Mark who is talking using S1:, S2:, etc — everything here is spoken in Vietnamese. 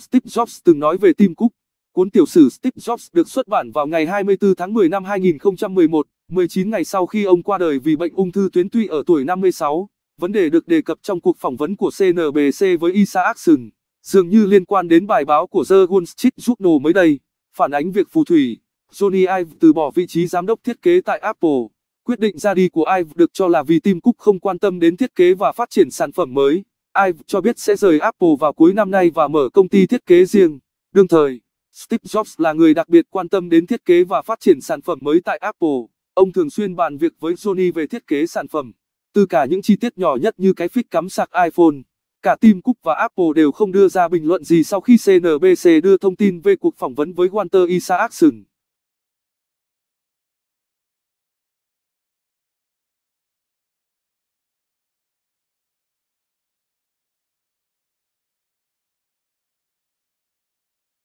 S1: Steve Jobs từng nói về Tim Cook. Cuốn tiểu sử Steve Jobs được xuất bản vào ngày 24 tháng 10 năm 2011, 19 ngày sau khi ông qua đời vì bệnh ung thư tuyến tụy ở tuổi 56. Vấn đề được đề cập trong cuộc phỏng vấn của CNBC với Isaac Sừng, dường như liên quan đến bài báo của The Wall Street Journal mới đây, phản ánh việc phù thủy. Johnny Ive từ bỏ vị trí giám đốc thiết kế tại Apple. Quyết định ra đi của Ive được cho là vì Tim Cook không quan tâm đến thiết kế và phát triển sản phẩm mới. Ive cho biết sẽ rời Apple vào cuối năm nay và mở công ty thiết kế riêng. Đương thời, Steve Jobs là người đặc biệt quan tâm đến thiết kế và phát triển sản phẩm mới tại Apple. Ông thường xuyên bàn việc với Sony về thiết kế sản phẩm, từ cả những chi tiết nhỏ nhất như cái phích cắm sạc iPhone. Cả Tim Cook và Apple đều không đưa ra bình luận gì sau khi CNBC đưa thông tin về cuộc phỏng vấn với Walter Isaacson.